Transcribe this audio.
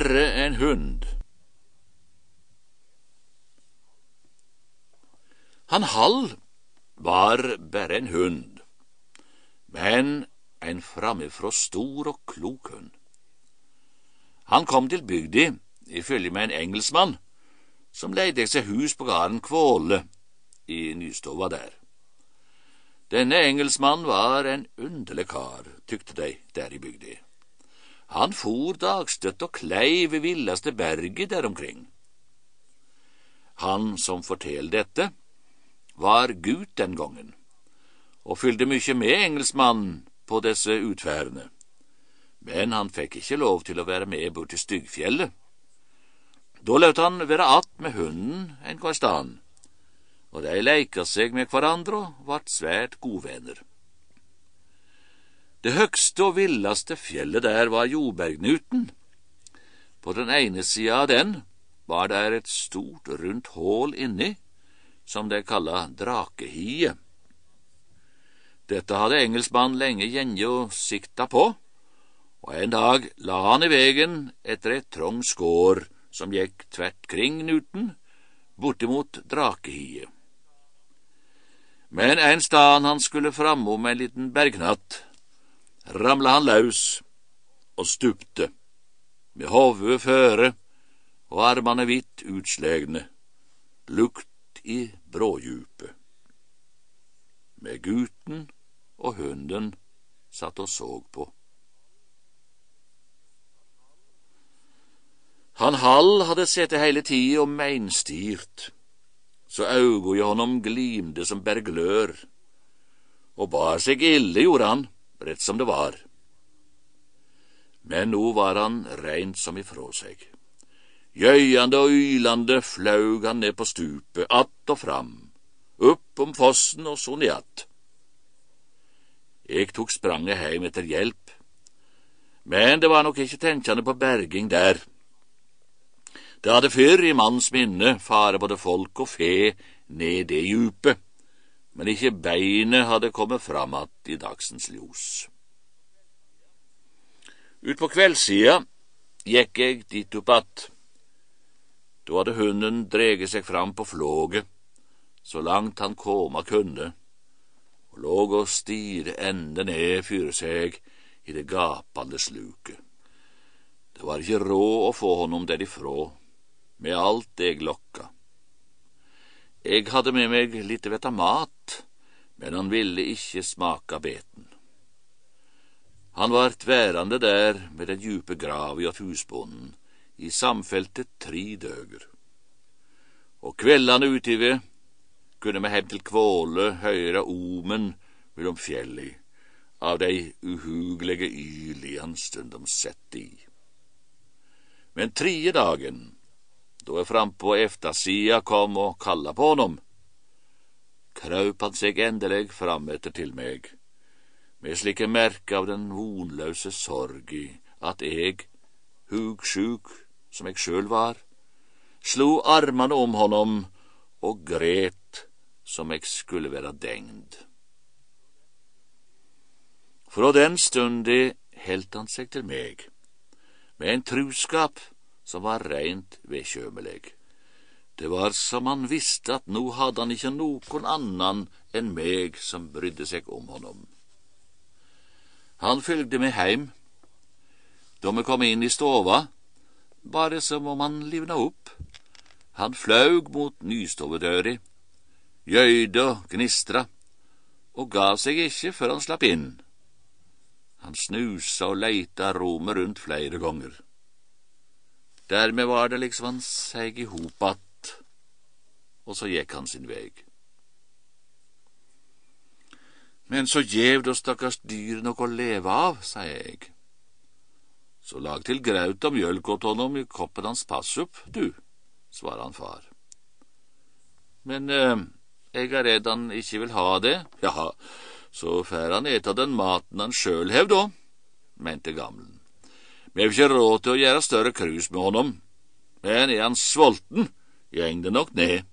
verre enn hund. Han Hall var bare en hund, men en framifrå stor og klok hund. Han kom til bygda følge med en engelskmann som leide seg hus på gården Kvåle i nystova der. Denne engelskmannen var en underlig kar, tykte de der i bygda. Han for dagstøtt og klei ved villaste berget der omkring. Han som fortel dette, var gut den gangen, og fylde mykje med engelskmannen på disse utferdene, men han fikk ikke lov til å være med bort til Styggfjellet. Da laut han være att med hunden en kvar stan, og de leika seg med hverandre og vart svært gode venner. Det høgste og villaste fjellet der var Jobergnuten. På den ene sida av den var der et stort, rundt hål inni, som de kalla Drakehiet. Dette hadde engelskmannen lenge gjenge og sikta på, og en dag la han i vegen etter ei trong skår som gikk tvert kring Nuten, bortimot Drakehiet. Men en stad han skulle framom en liten bergnatt, ramla han laus og stupte, med hodet føre og armene vidt utslegne, lukt i brådjupet. Med gutten og hunden satt og såg på. Han Hall hadde sett det hele tida og meinstirt, så auga i honom glimde som berglør, og bar seg ille, gjorde han rett som det var. Men nå var han reint som ifrå seg. Gjøyende og ylande flaug han ned på stupet, att og fram, opp om fossen og så sånn ned att. Eg tok spranget heim etter hjelp, men det var nok ikke tenkjande på berging der. Det hadde før i manns minne fare både folk og fe ned det djupet men ikke beinet hadde kommet fram att i dagsens ljus. Ut på kveldssida gikk eg dit opp att. Da hadde hunden dreget seg fram på flåget, så langt han koma kunne, og låg og stire ende ned fyre seg i det gapande sluket. Det var ikke råd å få honom derifrå, med alt eg lokka. Jeg hadde med meg litt vett av mat, men han ville ikke smake beten. Han var værande der med den djupe grava åt husbonden i samfeltet tre døger. Og kveldene utive kunne vi hem til Kvåle høyre omen mellom fjelli av de uhuglige ylian stundom sett i. Men tredje dagen då jag fram på eftersida kom og kallade på honom. Kraup han seg endelig etter til meg, med slike merke av den vonløse sorgi, at eg, hugsjuk som eg sjøl var, slo armene om honom og gret som eg skulle være dengd. Fra den stundi heldt han seg til meg, med en truskap som var reint vedkjømeleg. Det var som han visste at nå hadde han ikke noen annan enn meg som brydde seg om honom. Han fylgde meg heim. Da vi kom inn i stova, var det som om han livna opp. Han flaug mot nystovedøra, gjøyde og gnistra, og ga seg ikke før han slapp inn. Han snusa og leita rommet rundt flere ganger. Dermed var det liksom han seg i hop og så gikk han sin veg. Men så gjev då stakkars dyr nok å leve av, sa jeg. Så lag til graut og mjølk åt honom i koppen hans passup, du, svarer han far. Men eh, eg er redd han ikke vil ha det. Ja, så får han et av den maten han sjøl hev, da, mente gamlen. Vi har ikke råd til å gjøre større krus med honom, men er han sulten, gjeng det nok ned.